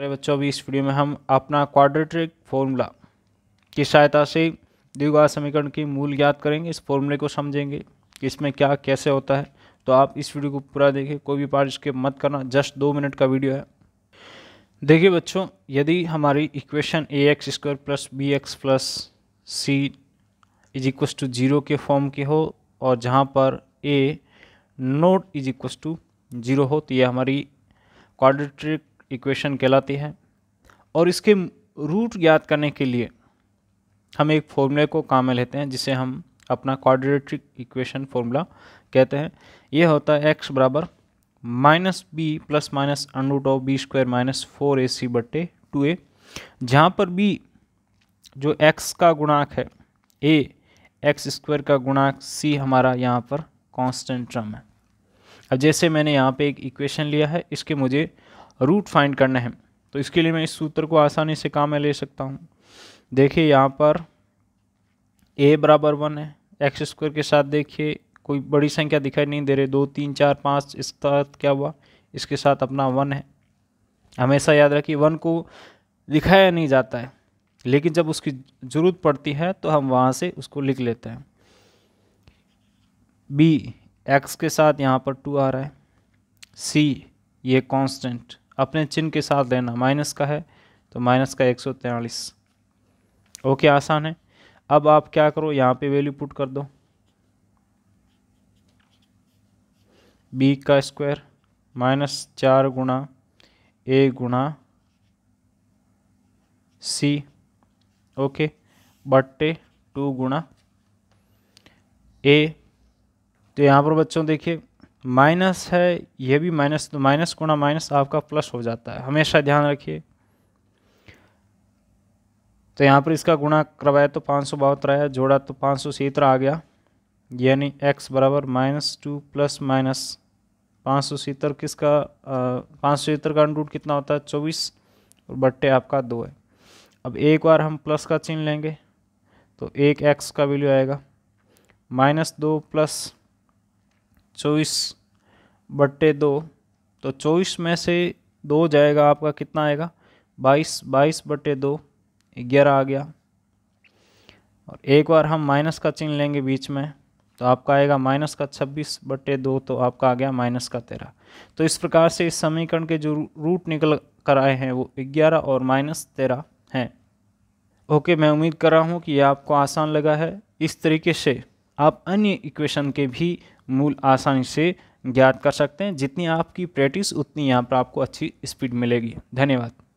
अरे बच्चों अभी इस वीडियो में हम अपना क्वाड्रेटिक फॉर्मूला की सहायता से द्विघात समीकरण की मूल ज्ञात करेंगे इस फॉर्मूले को समझेंगे कि इसमें क्या कैसे होता है तो आप इस वीडियो को पूरा देखिए कोई भी पार्ट इसके मत करना जस्ट दो मिनट का वीडियो है देखिए बच्चों यदि हमारी equation A X square plus B X plus C is equals to zero के फॉर्म की हो और जहाँ पर A not is equals to zero हो तो ये हमारी क्वाड्रेटिक इक्वेशन कहलाती है और इसके रूट ज्ञात करने के लिए हम एक फॉर्मूले को काम में लेते हैं जिसे हम अपना क्वाड्रेटिक इक्वेशन फॉर्मूला कहते हैं यह होता है एक्स बराबर minus B plus minus under root of B square minus four A C बट्टे टू ए जहाँ पर बी जो एक्स का गुणांक है ए एक्स स्क्वायर का गुणांक सी हमारा यहाँ पर कांस्टेंट टर्म है अब जैसे मैंने यहाँ पे एक इक्वेशन लिया है इसके मुझे रूट फाइंड करना है तो इसके लिए मैं इस सूत्र को आसानी से काम में ले सकता हूँ देखिए यहाँ पर ए बराबर वन है एक्स स्क्वायर के साथ देखिए कोई बड़ी संख्या दिखाई नहीं दे रही दो तीन चार पाँच इस तरह क्या हुआ इसके साथ अपना वन है हमेशा याद रखिए वन को दिखाया नहीं जाता है लेकिन जब उसकी ज़रूरत पड़ती है तो हम वहाँ से उसको लिख लेते हैं बी एक्स के साथ यहाँ पर टू आ रहा है सी ये कांस्टेंट अपने चिन्ह के साथ देना माइनस का है तो माइनस का एक सौ तैंतालीस ओके आसान है अब आप क्या करो यहाँ पे वैल्यू पुट कर दो बी का स्क्वायर माइनस चार गुणा ए गुणा सी ओके बट्टे टू गुणा ए तो यहाँ पर बच्चों देखिए माइनस है यह भी माइनस तो माइनस गुणा माइनस आपका प्लस हो जाता है हमेशा ध्यान रखिए तो यहाँ पर इसका गुणा करवाया तो पाँच सौ बहत्तर आया जोड़ा तो पाँच सौ सीतर आ गया यानी एक्स बराबर माइनस टू प्लस माइनस पाँच सौ सीतर किसका पाँच सौ सीतर का अनुरूट कितना होता है चौबीस और बट्टे आपका दो है अब एक बार हम प्लस का चिन्ह लेंगे तो एक एक्स का वैल्यू आएगा माइनस दो प्लस चौबीस बट्टे दो तो चौबीस में से दो जाएगा आपका कितना आएगा बाईस बाईस बट्टे दो ग्यारह आ गया और एक बार हम माइनस का चिन्ह लेंगे बीच में तो आपका आएगा माइनस का छब्बीस बट्टे दो तो आपका आ गया माइनस का तेरह तो इस प्रकार से इस समीकरण के जो रूट निकल कर आए हैं वो ग्यारह और माइनस तेरह हैं ओके मैं उम्मीद कर रहा हूँ कि ये आपको आसान लगा है इस तरीके से आप अन्य इक्वेशन के भी मूल आसानी से ज्ञात कर सकते हैं जितनी आपकी प्रैक्टिस उतनी यहाँ पर आपको अच्छी स्पीड मिलेगी धन्यवाद